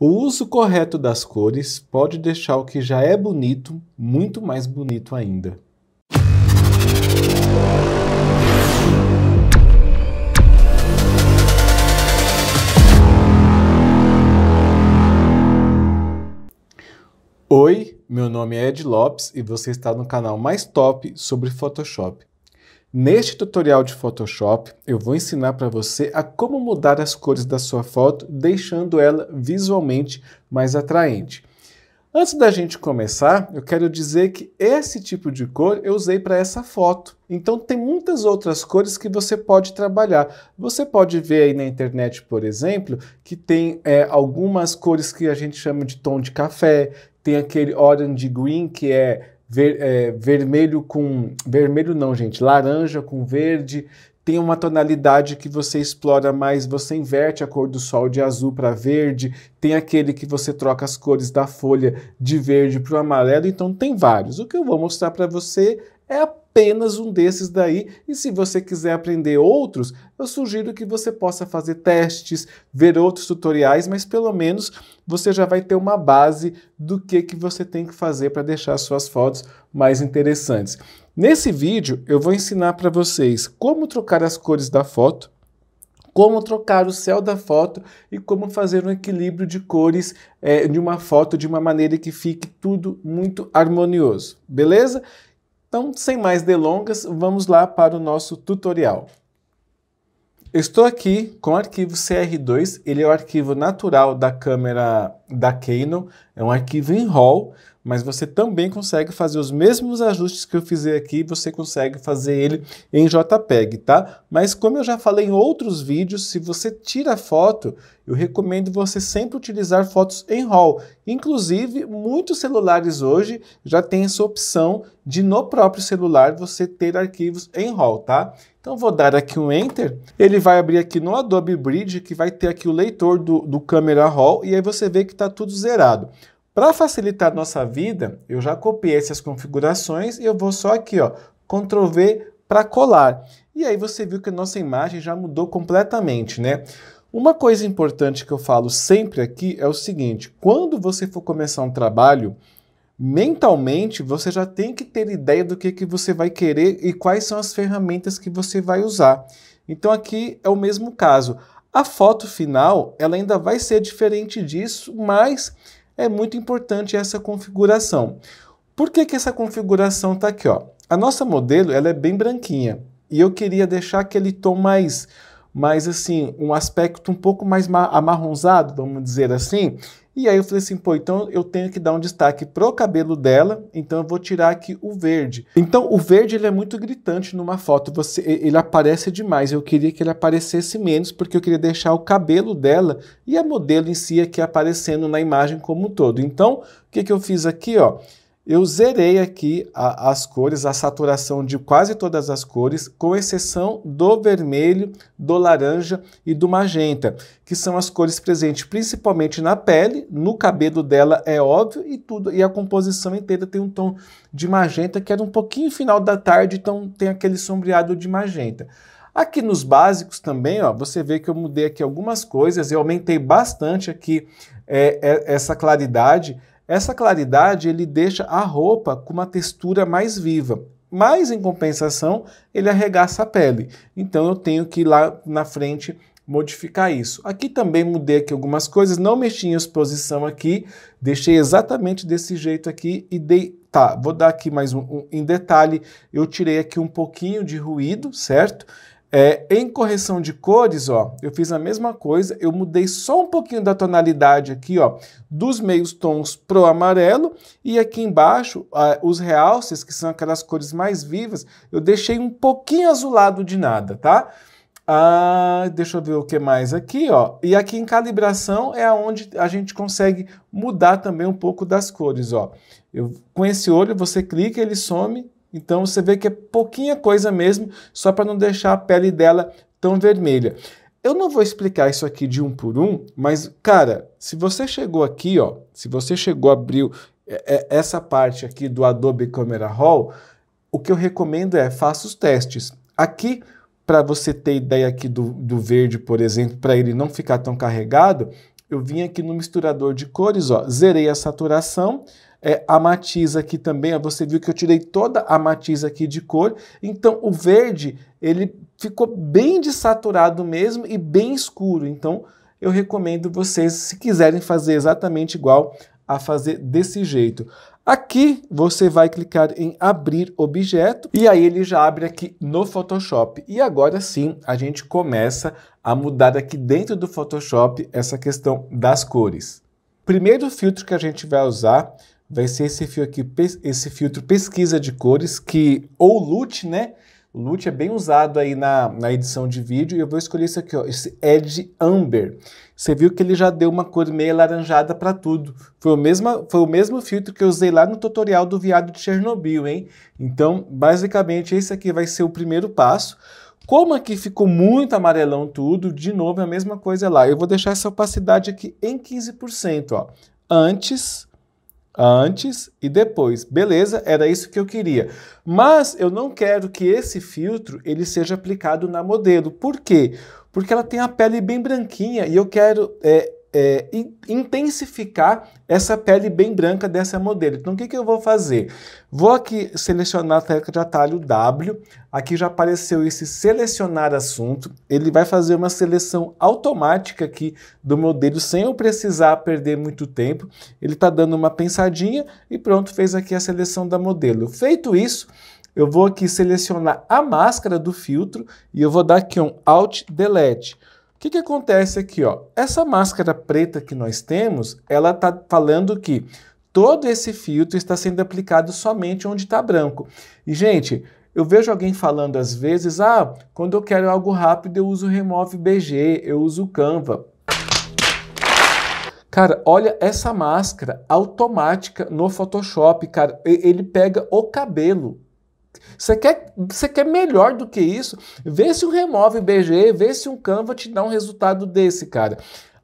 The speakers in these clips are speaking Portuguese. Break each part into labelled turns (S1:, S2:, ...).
S1: O uso correto das cores pode deixar o que já é bonito muito mais bonito ainda. Oi, meu nome é Ed Lopes e você está no canal mais top sobre Photoshop. Neste tutorial de Photoshop, eu vou ensinar para você a como mudar as cores da sua foto, deixando ela visualmente mais atraente. Antes da gente começar, eu quero dizer que esse tipo de cor eu usei para essa foto. Então tem muitas outras cores que você pode trabalhar. Você pode ver aí na internet, por exemplo, que tem é, algumas cores que a gente chama de tom de café, tem aquele orange green que é ver, é, vermelho com. Vermelho não, gente, laranja com verde. Tem uma tonalidade que você explora mais, você inverte a cor do sol de azul para verde, tem aquele que você troca as cores da folha de verde para o amarelo, então tem vários. O que eu vou mostrar para você é apenas um desses daí. E se você quiser aprender outros, eu sugiro que você possa fazer testes, ver outros tutoriais, mas pelo menos você já vai ter uma base do que, que você tem que fazer para deixar suas fotos mais interessantes. Nesse vídeo, eu vou ensinar para vocês como trocar as cores da foto, como trocar o céu da foto e como fazer um equilíbrio de cores é, de uma foto de uma maneira que fique tudo muito harmonioso, beleza? Então, sem mais delongas, vamos lá para o nosso tutorial. estou aqui com o arquivo CR2, ele é o arquivo natural da câmera da Canon, é um arquivo em RAW, mas você também consegue fazer os mesmos ajustes que eu fiz aqui, você consegue fazer ele em JPEG, tá? Mas como eu já falei em outros vídeos, se você tira foto, eu recomendo você sempre utilizar fotos em RAW. Inclusive, muitos celulares hoje já têm essa opção de no próprio celular você ter arquivos em RAW, tá? Então vou dar aqui um Enter, ele vai abrir aqui no Adobe Bridge, que vai ter aqui o leitor do, do câmera RAW, e aí você vê que está tudo zerado. Para facilitar nossa vida, eu já copiei essas configurações e eu vou só aqui, ó, Ctrl V para colar. E aí você viu que a nossa imagem já mudou completamente, né? Uma coisa importante que eu falo sempre aqui é o seguinte: quando você for começar um trabalho, mentalmente você já tem que ter ideia do que, que você vai querer e quais são as ferramentas que você vai usar. Então aqui é o mesmo caso. A foto final ela ainda vai ser diferente disso, mas é muito importante essa configuração. Por que, que essa configuração está aqui? Ó? A nossa modelo ela é bem branquinha e eu queria deixar aquele tom mais, mais assim, um aspecto um pouco mais amarronzado, vamos dizer assim. E aí eu falei assim, pô, então eu tenho que dar um destaque pro cabelo dela, então eu vou tirar aqui o verde. Então o verde ele é muito gritante numa foto, você, ele aparece demais. Eu queria que ele aparecesse menos porque eu queria deixar o cabelo dela e a modelo em si aqui aparecendo na imagem como um todo. Então o que, que eu fiz aqui, ó? Eu zerei aqui a, as cores, a saturação de quase todas as cores, com exceção do vermelho, do laranja e do magenta, que são as cores presentes principalmente na pele, no cabelo dela é óbvio e tudo, e a composição inteira tem um tom de magenta que era um pouquinho final da tarde, então tem aquele sombreado de magenta. Aqui nos básicos também, ó, você vê que eu mudei aqui algumas coisas, eu aumentei bastante aqui é, é, essa claridade, essa claridade ele deixa a roupa com uma textura mais viva, mas em compensação ele arregaça a pele. Então eu tenho que ir lá na frente modificar isso. Aqui também mudei aqui algumas coisas, não mexi em exposição aqui, deixei exatamente desse jeito aqui e dei... Tá, vou dar aqui mais um, um em detalhe, eu tirei aqui um pouquinho de ruído, certo? É, em correção de cores, ó, eu fiz a mesma coisa, eu mudei só um pouquinho da tonalidade aqui, ó, dos meios tons pro amarelo, e aqui embaixo, ó, os realces, que são aquelas cores mais vivas, eu deixei um pouquinho azulado de nada, tá? Ah, deixa eu ver o que mais aqui, ó. E aqui em calibração é onde a gente consegue mudar também um pouco das cores, ó. Eu, com esse olho você clica, ele some então você vê que é pouquinha coisa mesmo, só para não deixar a pele dela tão vermelha. Eu não vou explicar isso aqui de um por um, mas cara, se você chegou aqui, ó, se você chegou abriu é, é, essa parte aqui do Adobe Camera Raw, o que eu recomendo é faça os testes. Aqui, para você ter ideia aqui do, do verde, por exemplo, para ele não ficar tão carregado, eu vim aqui no misturador de cores, ó, zerei a saturação, é, a matiz aqui também. Você viu que eu tirei toda a matiz aqui de cor. Então, o verde, ele ficou bem desaturado mesmo e bem escuro. Então, eu recomendo vocês, se quiserem fazer exatamente igual, a fazer desse jeito. Aqui você vai clicar em abrir objeto e aí ele já abre aqui no Photoshop. E agora sim a gente começa a mudar aqui dentro do Photoshop essa questão das cores. Primeiro filtro que a gente vai usar vai ser esse fio aqui, esse filtro pesquisa de cores, que ou LUT, né? Lute LUT é bem usado aí na, na edição de vídeo e eu vou escolher esse aqui, ó, esse Edge Amber. Você viu que ele já deu uma cor meio laranjada para tudo. Foi o, mesmo, foi o mesmo filtro que eu usei lá no tutorial do viado de Chernobyl, hein? Então, basicamente, esse aqui vai ser o primeiro passo. Como aqui ficou muito amarelão tudo, de novo, é a mesma coisa lá. Eu vou deixar essa opacidade aqui em 15%, ó. Antes, antes e depois. Beleza? Era isso que eu queria. Mas eu não quero que esse filtro ele seja aplicado na modelo. Por quê? Porque ela tem a pele bem branquinha e eu quero é, é, intensificar essa pele bem branca dessa modelo. Então, o que, que eu vou fazer? Vou aqui selecionar a tecla de atalho W, aqui já apareceu esse selecionar assunto, ele vai fazer uma seleção automática aqui do modelo, sem eu precisar perder muito tempo, ele está dando uma pensadinha e pronto, fez aqui a seleção da modelo. Feito isso, eu vou aqui selecionar a máscara do filtro e eu vou dar aqui um Alt Delete. O que, que acontece aqui? Ó? Essa máscara preta que nós temos, ela está falando que todo esse filtro está sendo aplicado somente onde está branco. E, gente, eu vejo alguém falando às vezes, ah, quando eu quero algo rápido eu uso Remove BG, eu uso Canva. Cara, olha essa máscara automática no Photoshop, cara, ele pega o cabelo. Você quer, você quer melhor do que isso? Vê se um remove BG, vê se um Canva te dá um resultado desse, cara.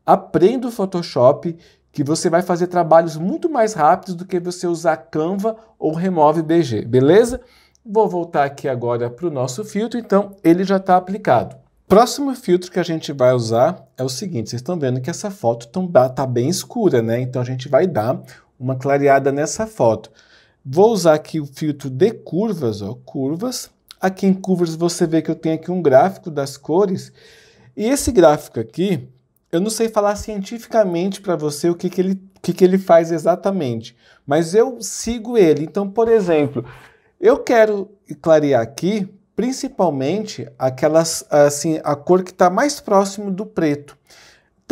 S1: Aprenda o Photoshop, que você vai fazer trabalhos muito mais rápidos do que você usar Canva ou Remove BG, beleza? Vou voltar aqui agora para o nosso filtro, então ele já está aplicado. Próximo filtro que a gente vai usar é o seguinte, vocês estão vendo que essa foto está bem escura, né? Então a gente vai dar uma clareada nessa foto. Vou usar aqui o filtro de curvas, ó, curvas. Aqui em curvas você vê que eu tenho aqui um gráfico das cores. E esse gráfico aqui, eu não sei falar cientificamente para você o que, que, ele, o que, que ele faz exatamente, mas eu sigo ele. Então, por exemplo, eu quero clarear aqui principalmente aquelas assim a cor que está mais próximo do preto.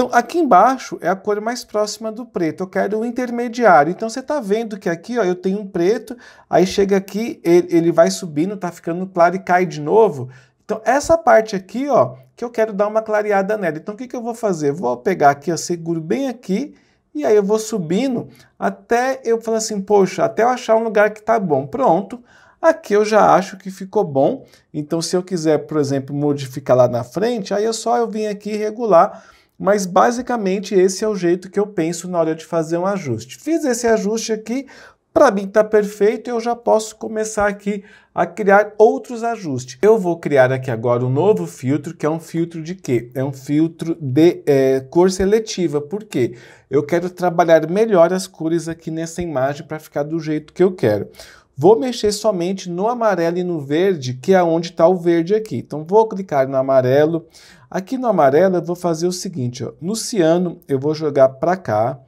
S1: Então, aqui embaixo é a cor mais próxima do preto. Eu quero o intermediário. Então, você está vendo que aqui ó, eu tenho um preto, aí chega aqui, ele, ele vai subindo, está ficando claro e cai de novo. Então, essa parte aqui, ó, que eu quero dar uma clareada nela. Então, o que, que eu vou fazer? Vou pegar aqui, ó, seguro bem aqui, e aí eu vou subindo até eu falar assim, poxa, até eu achar um lugar que está bom. Pronto. Aqui eu já acho que ficou bom. Então, se eu quiser, por exemplo, modificar lá na frente, aí é só eu vim aqui regular mas basicamente esse é o jeito que eu penso na hora de fazer um ajuste. Fiz esse ajuste aqui, para mim está perfeito, eu já posso começar aqui a criar outros ajustes. Eu vou criar aqui agora um novo filtro, que é um filtro de quê? É um filtro de é, cor seletiva, porque eu quero trabalhar melhor as cores aqui nessa imagem para ficar do jeito que eu quero. Vou mexer somente no amarelo e no verde, que é onde está o verde aqui. Então, vou clicar no amarelo. Aqui no amarelo, eu vou fazer o seguinte. Ó. No ciano, eu vou jogar para cá.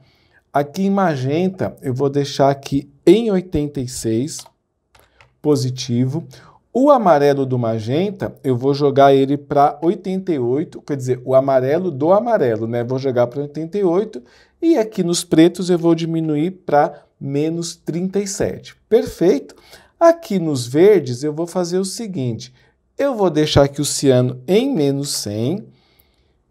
S1: Aqui em magenta, eu vou deixar aqui em 86, positivo. O amarelo do magenta, eu vou jogar ele para 88, quer dizer, o amarelo do amarelo, né? Vou jogar para 88 e aqui nos pretos eu vou diminuir para menos 37. Perfeito? Aqui nos verdes eu vou fazer o seguinte, eu vou deixar aqui o ciano em menos 100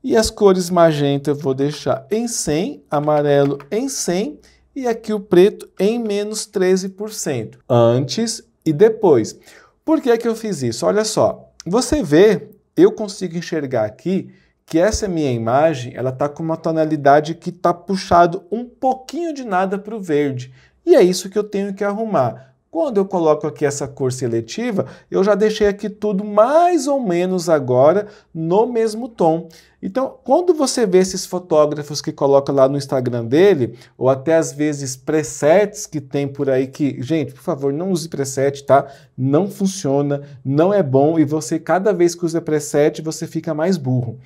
S1: e as cores magenta eu vou deixar em 100, amarelo em 100 e aqui o preto em menos 13%, antes e depois. Por que, é que eu fiz isso? Olha só, você vê, eu consigo enxergar aqui que essa minha imagem ela está com uma tonalidade que está puxado um pouquinho de nada para o verde. E é isso que eu tenho que arrumar. Quando eu coloco aqui essa cor seletiva, eu já deixei aqui tudo mais ou menos agora no mesmo tom. Então, quando você vê esses fotógrafos que coloca lá no Instagram dele, ou até às vezes presets que tem por aí que, gente, por favor, não use preset, tá? Não funciona, não é bom e você cada vez que usa preset, você fica mais burro.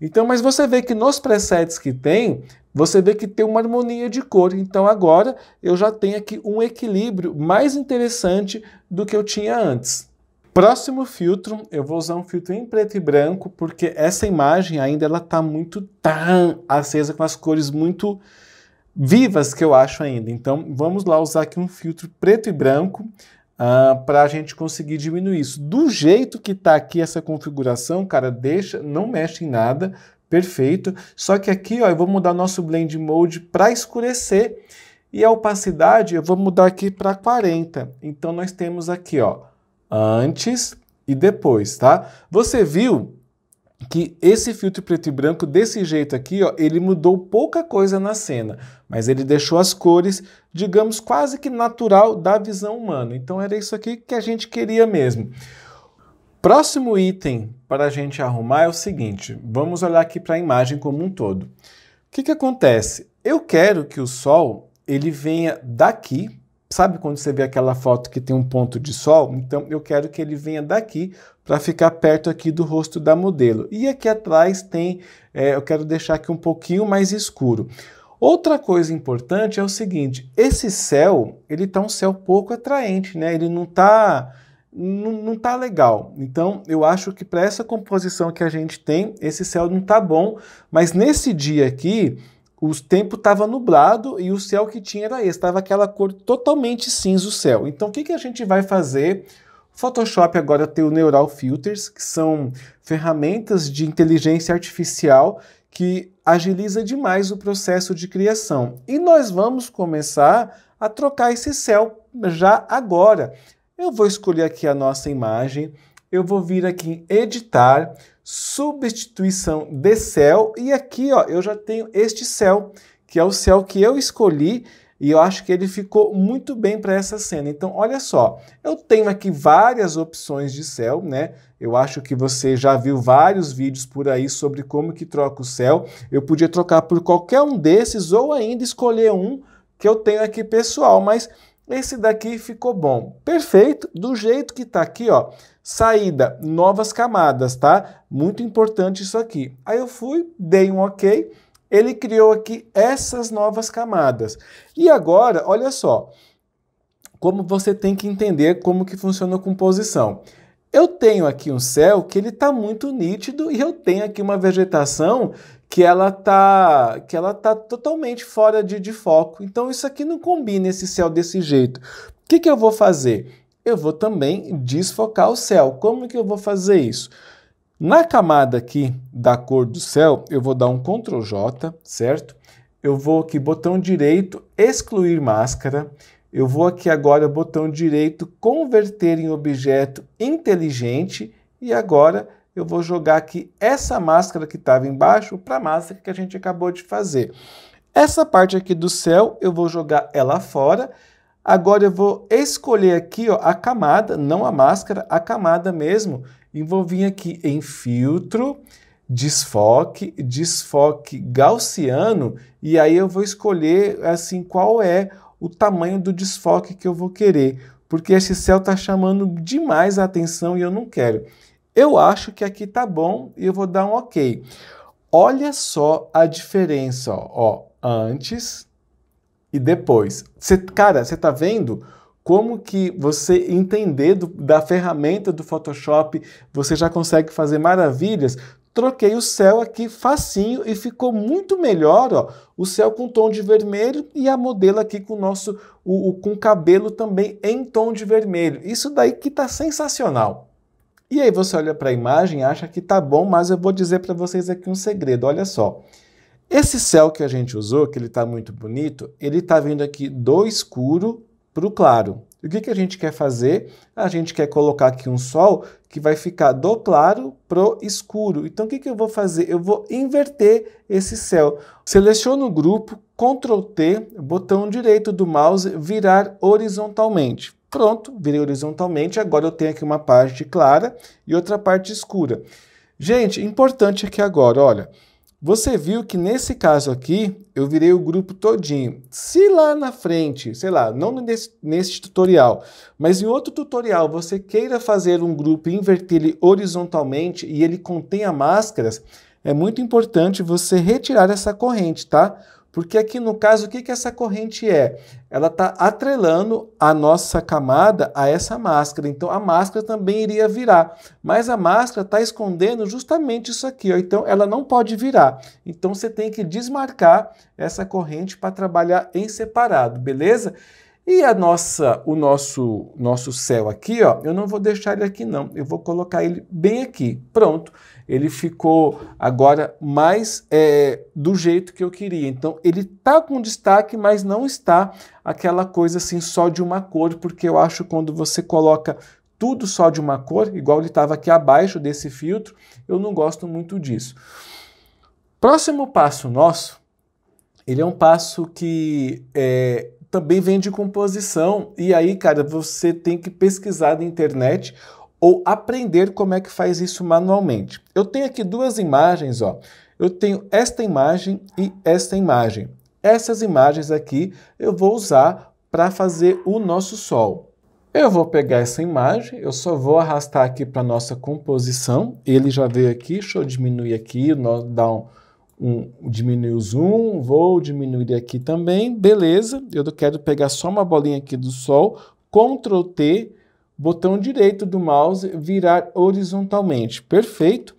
S1: Então, mas você vê que nos presets que tem, você vê que tem uma harmonia de cor. Então agora eu já tenho aqui um equilíbrio mais interessante do que eu tinha antes. Próximo filtro, eu vou usar um filtro em preto e branco, porque essa imagem ainda ela tá muito tão acesa com as cores muito vivas que eu acho ainda. Então vamos lá usar aqui um filtro preto e branco uh, ah, para a gente conseguir diminuir isso. Do jeito que está aqui essa configuração, cara, deixa, não mexe em nada, perfeito. Só que aqui, ó, eu vou mudar nosso blend mode para escurecer e a opacidade eu vou mudar aqui para 40. Então nós temos aqui, ó, antes e depois, tá? Você viu que esse filtro preto e branco, desse jeito aqui, ó, ele mudou pouca coisa na cena, mas ele deixou as cores, digamos, quase que natural da visão humana. Então era isso aqui que a gente queria mesmo. Próximo item para a gente arrumar é o seguinte, vamos olhar aqui para a imagem como um todo. O que, que acontece? Eu quero que o Sol ele venha daqui Sabe quando você vê aquela foto que tem um ponto de sol? Então eu quero que ele venha daqui para ficar perto aqui do rosto da modelo. E aqui atrás tem, é, eu quero deixar aqui um pouquinho mais escuro. Outra coisa importante é o seguinte, esse céu, ele tá um céu pouco atraente, né? Ele não está, não, não tá legal. Então, eu acho que para essa composição que a gente tem, esse céu não tá bom, mas nesse dia aqui, o tempo estava nublado e o céu que tinha era esse, estava aquela cor totalmente cinza o céu. Então o que, que a gente vai fazer? Photoshop agora tem o Neural Filters, que são ferramentas de inteligência artificial que agiliza demais o processo de criação. E nós vamos começar a trocar esse céu já agora. Eu vou escolher aqui a nossa imagem, eu vou vir aqui em editar, substituição de céu e aqui ó, eu já tenho este céu que é o céu que eu escolhi, e eu acho que ele ficou muito bem para essa cena. Então, olha só, eu tenho aqui várias opções de céu, né? Eu acho que você já viu vários vídeos por aí sobre como que troca o céu. Eu podia trocar por qualquer um desses ou ainda escolher um que eu tenho aqui pessoal, mas esse daqui ficou bom. Perfeito, do jeito que está aqui, ó. Saída, novas camadas, tá? Muito importante isso aqui. Aí eu fui, dei um ok, ele criou aqui essas novas camadas. E agora, olha só, como você tem que entender como que funciona a composição. Eu tenho aqui um céu que ele está muito nítido e eu tenho aqui uma vegetação que ela tá que ela tá totalmente fora de, de foco. Então isso aqui não combina esse céu desse jeito. O que, que eu vou fazer? eu vou também desfocar o céu. Como que eu vou fazer isso? Na camada aqui da cor do céu, eu vou dar um Ctrl J, certo? Eu vou aqui, botão direito, excluir máscara. Eu vou aqui agora, botão direito, converter em objeto inteligente. E agora eu vou jogar aqui essa máscara que estava embaixo para a máscara que a gente acabou de fazer. Essa parte aqui do céu, eu vou jogar ela fora. Agora eu vou escolher aqui ó, a camada, não a máscara, a camada mesmo. E vou vir aqui em filtro, desfoque, desfoque gaussiano. E aí eu vou escolher assim qual é o tamanho do desfoque que eu vou querer. Porque esse céu está chamando demais a atenção e eu não quero. Eu acho que aqui tá bom e eu vou dar um ok. Olha só a diferença, ó, ó antes e depois. Cê, cara, você tá vendo como que você entender do, da ferramenta do Photoshop, você já consegue fazer maravilhas. Troquei o céu aqui facinho e ficou muito melhor, ó. O céu com tom de vermelho e a modelo aqui com o nosso o, o com cabelo também em tom de vermelho. Isso daí que tá sensacional. E aí você olha para a imagem, acha que tá bom, mas eu vou dizer para vocês aqui um segredo, olha só. Esse céu que a gente usou, que ele está muito bonito, ele está vindo aqui do escuro para o claro. o que, que a gente quer fazer? A gente quer colocar aqui um sol que vai ficar do claro para o escuro. Então, o que, que eu vou fazer? Eu vou inverter esse céu. Seleciono o grupo, Ctrl T, botão direito do mouse, virar horizontalmente. Pronto, virei horizontalmente. Agora eu tenho aqui uma parte clara e outra parte escura. Gente, importante aqui agora, olha. Você viu que nesse caso aqui, eu virei o grupo todinho. Se lá na frente, sei lá, não nesse, nesse tutorial, mas em outro tutorial você queira fazer um grupo e inverter ele horizontalmente e ele contenha máscaras, é muito importante você retirar essa corrente, tá? Porque aqui no caso, o que, que essa corrente é? Ela está atrelando a nossa camada a essa máscara. Então a máscara também iria virar. Mas a máscara está escondendo justamente isso aqui. Ó. Então ela não pode virar. Então você tem que desmarcar essa corrente para trabalhar em separado, beleza? E a nossa, o nosso, nosso céu aqui, ó, eu não vou deixar ele aqui não, eu vou colocar ele bem aqui. Pronto, ele ficou agora mais é, do jeito que eu queria. Então ele tá com destaque, mas não está aquela coisa assim só de uma cor, porque eu acho quando você coloca tudo só de uma cor, igual ele estava aqui abaixo desse filtro, eu não gosto muito disso. Próximo passo nosso, ele é um passo que é, também vem de composição. E aí, cara, você tem que pesquisar na internet ou aprender como é que faz isso manualmente. Eu tenho aqui duas imagens, ó. Eu tenho esta imagem e esta imagem. Essas imagens aqui eu vou usar para fazer o nosso sol. Eu vou pegar essa imagem, eu só vou arrastar aqui para nossa composição. Ele já veio aqui, deixa eu diminuir aqui, dar um, um, diminuir o zoom, vou diminuir aqui também, beleza. Eu quero pegar só uma bolinha aqui do sol, Ctrl T, botão direito do mouse, virar horizontalmente, perfeito.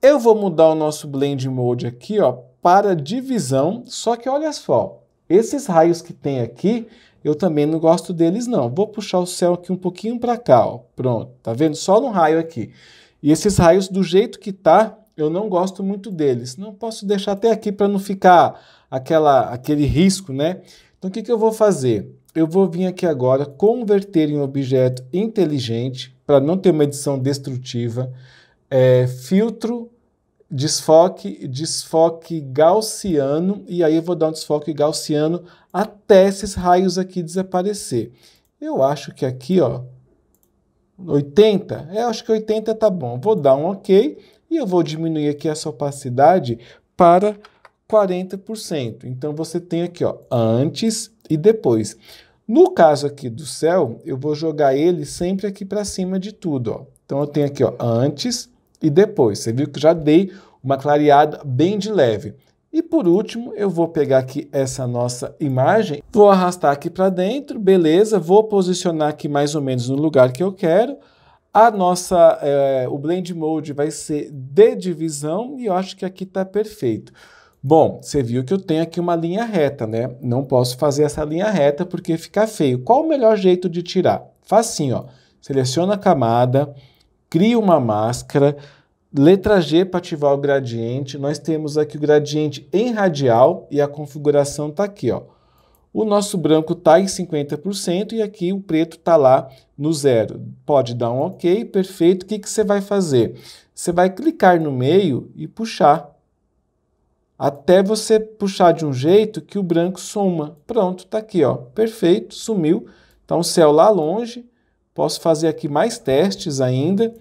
S1: Eu vou mudar o nosso Blend Mode aqui ó, para divisão, só que olha só, esses raios que tem aqui, eu também não gosto deles não. Vou puxar o céu aqui um pouquinho para cá, ó. pronto, tá vendo? Só no raio aqui. E esses raios, do jeito que tá, eu não gosto muito deles. Não posso deixar até aqui para não ficar aquela, aquele risco, né? Então, o que, que eu vou fazer? Eu vou vir aqui agora converter em objeto inteligente, para não ter uma edição destrutiva, é, filtro, desfoque, desfoque gaussiano, e aí eu vou dar um desfoque gaussiano até esses raios aqui desaparecer. Eu acho que aqui, ó, 80, eu acho que 80 tá bom. Vou dar um OK, e eu vou diminuir aqui essa opacidade para 40%. Então você tem aqui, ó, antes e depois. No caso aqui do céu, eu vou jogar ele sempre aqui para cima de tudo, ó. Então eu tenho aqui, ó, antes e depois. Você viu que já dei uma clareada bem de leve. E por último, eu vou pegar aqui essa nossa imagem, vou arrastar aqui para dentro, beleza, vou posicionar aqui mais ou menos no lugar que eu quero, a nossa, é, o blend mode vai ser de divisão e eu acho que aqui está perfeito. Bom, você viu que eu tenho aqui uma linha reta, né? Não posso fazer essa linha reta porque fica feio. Qual o melhor jeito de tirar? Facinho, assim, ó. Seleciona a camada, cria uma máscara, letra G para ativar o gradiente. Nós temos aqui o gradiente em radial e a configuração está aqui, ó. O nosso branco está em 50% e aqui o preto está lá no zero. Pode dar um OK, perfeito. O que, você vai fazer? Você vai clicar no meio e puxar. Até você puxar de um jeito que o branco soma. Pronto, está aqui, ó. perfeito, sumiu. Então, um céu lá longe. Posso fazer aqui mais testes ainda.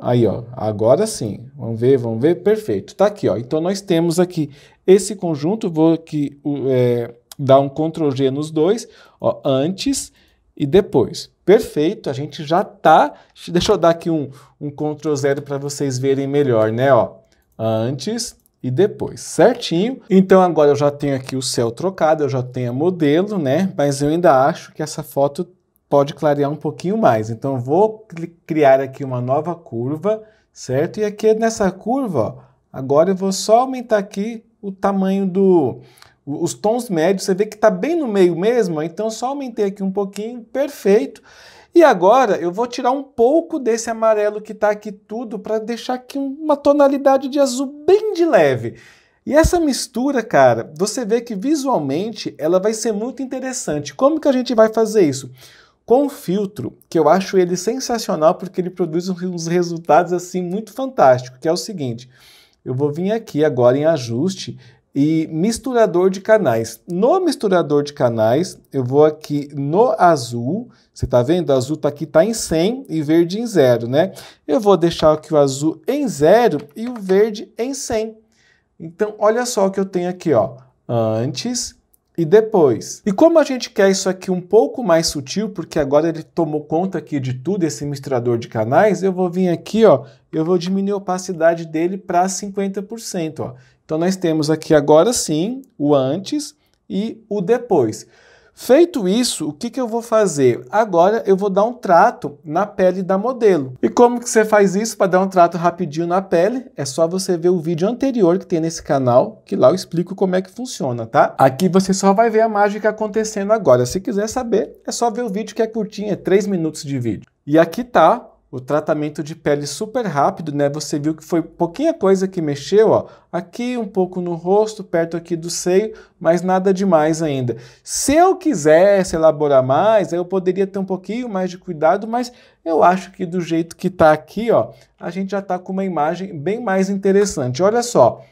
S1: Aí, ó, agora sim. Vamos ver, vamos ver. Perfeito. está aqui, ó. Então nós temos aqui esse conjunto. Vou aqui é, dá um Ctrl G nos dois, ó, antes e depois. Perfeito, a gente já tá. Deixa eu dar aqui um, um Ctrl 0 para vocês verem melhor, né? Ó, antes e depois, certinho? Então agora eu já tenho aqui o céu trocado, eu já tenho a modelo, né? Mas eu ainda acho que essa foto pode clarear um pouquinho mais. Então vou criar aqui uma nova curva, certo? E aqui nessa curva, ó, agora eu vou só aumentar aqui o tamanho do, os tons médios, você vê que está bem no meio mesmo, então só aumentei aqui um pouquinho, perfeito. E agora eu vou tirar um pouco desse amarelo que está aqui tudo para deixar aqui uma tonalidade de azul bem de leve. E essa mistura, cara, você vê que visualmente ela vai ser muito interessante. Como que a gente vai fazer isso? Com o filtro, que eu acho ele sensacional porque ele produz uns resultados assim muito fantásticos, que é o seguinte... Eu vou vir aqui agora em ajuste e misturador de canais. No misturador de canais, eu vou aqui no azul, você está vendo? O azul está aqui, está em 100 e verde em 0, né? Eu vou deixar aqui o azul em 0 e o verde em 100. Então, olha só o que eu tenho aqui, ó. Antes, e depois. E como a gente quer isso aqui um pouco mais sutil, porque agora ele tomou conta aqui de tudo, esse misturador de canais, eu vou vir aqui, ó, eu vou diminuir a opacidade dele para 50%, ó. Então nós temos aqui agora sim o antes e o depois. Feito isso, o que, que eu vou fazer? Agora eu vou dar um trato na pele da modelo. E como que você faz isso para dar um trato rapidinho na pele? É só você ver o vídeo anterior que tem nesse canal, que lá eu explico como é que funciona, tá? Aqui você só vai ver a mágica acontecendo agora. Se quiser saber, é só ver o vídeo que é curtinho, é 3 minutos de vídeo. E aqui tá o tratamento de pele super rápido, né? Você viu que foi pouquinha coisa que mexeu, ó. Aqui um pouco no rosto, perto aqui do seio, mas nada demais ainda. Se eu quisesse elaborar mais, eu poderia ter um pouquinho mais de cuidado, mas eu acho que do jeito que tá aqui, ó, a gente já tá com uma imagem bem mais interessante. Olha só.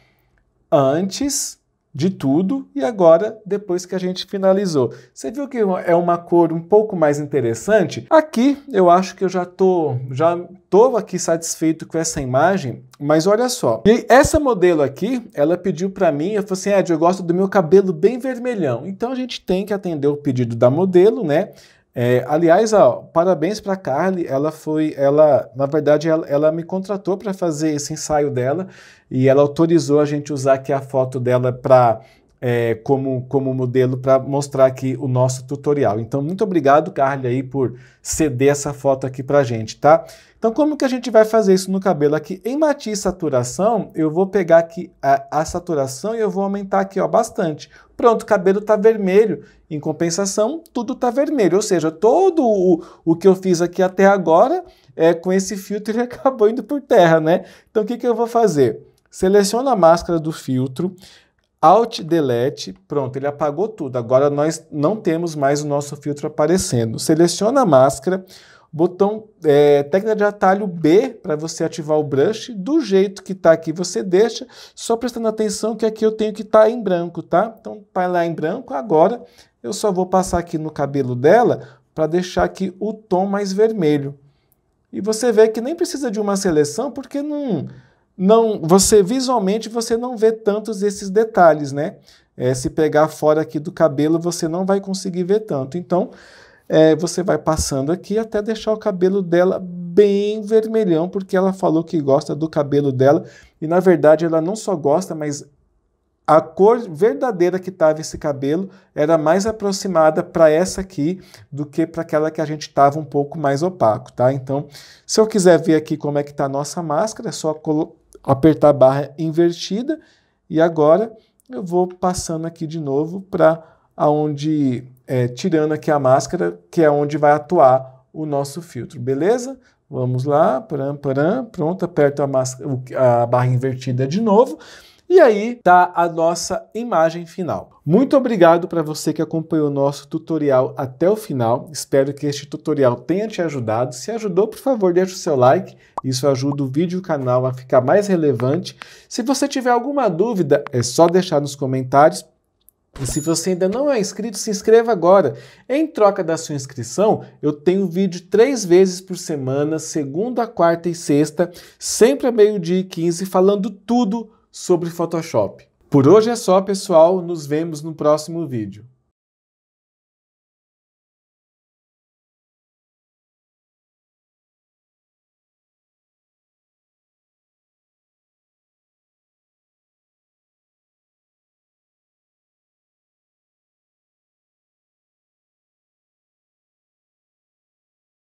S1: Antes, de tudo e agora depois que a gente finalizou. Você viu que é uma cor um pouco mais interessante? Aqui eu acho que eu já tô já tô aqui satisfeito com essa imagem, mas olha só. E essa modelo aqui, ela pediu para mim, eu falei assim, Ed, eu gosto do meu cabelo bem vermelhão. Então a gente tem que atender o pedido da modelo, né? É, aliás, ó, parabéns para a Carly. Ela foi, ela, na verdade, ela, ela me contratou para fazer esse ensaio dela e ela autorizou a gente usar aqui a foto dela para é, como, como modelo para mostrar aqui o nosso tutorial. Então, muito obrigado, Carly, aí, por ceder essa foto aqui para a gente, tá? Então, como que a gente vai fazer isso no cabelo aqui? Em matiz saturação, eu vou pegar aqui a, a saturação e eu vou aumentar aqui, ó, bastante. Pronto, o cabelo está vermelho. Em compensação, tudo está vermelho. Ou seja, todo o, o que eu fiz aqui até agora, é, com esse filtro, ele acabou indo por terra, né? Então, o que, que eu vou fazer? Seleciona a máscara do filtro, Alt Delete, pronto, ele apagou tudo. Agora nós não temos mais o nosso filtro aparecendo. Seleciona a máscara, botão é, de atalho B para você ativar o brush. Do jeito que está aqui, você deixa, só prestando atenção que aqui eu tenho que estar tá em branco, tá? Então está lá em branco. Agora eu só vou passar aqui no cabelo dela para deixar aqui o tom mais vermelho. E você vê que nem precisa de uma seleção, porque não não, você visualmente você não vê tantos esses detalhes, né? É, se pegar fora aqui do cabelo, você não vai conseguir ver tanto. Então, é, você vai passando aqui até deixar o cabelo dela bem vermelhão, porque ela falou que gosta do cabelo dela. E na verdade, ela não só gosta, mas a cor verdadeira que estava esse cabelo era mais aproximada para essa aqui do que para aquela que a gente estava um pouco mais opaco, tá? Então, se eu quiser ver aqui como é que está a nossa máscara, é só colocar apertar a barra invertida e agora eu vou passando aqui de novo para aonde é, tirando aqui a máscara, que é onde vai atuar o nosso filtro, beleza? Vamos lá, pram pram pronto, aperto a, máscara, a barra invertida de novo. E aí tá a nossa imagem final. Muito obrigado para você que acompanhou o nosso tutorial até o final. Espero que este tutorial tenha te ajudado. Se ajudou, por favor, deixe o seu like. Isso ajuda o vídeo e o canal a ficar mais relevante. Se você tiver alguma dúvida, é só deixar nos comentários. E se você ainda não é inscrito, se inscreva agora. Em troca da sua inscrição, eu tenho vídeo três vezes por semana, segunda, quarta e sexta, sempre a meio-dia e 15, falando tudo sobre Photoshop. Por hoje é só, pessoal. Nos vemos no próximo vídeo.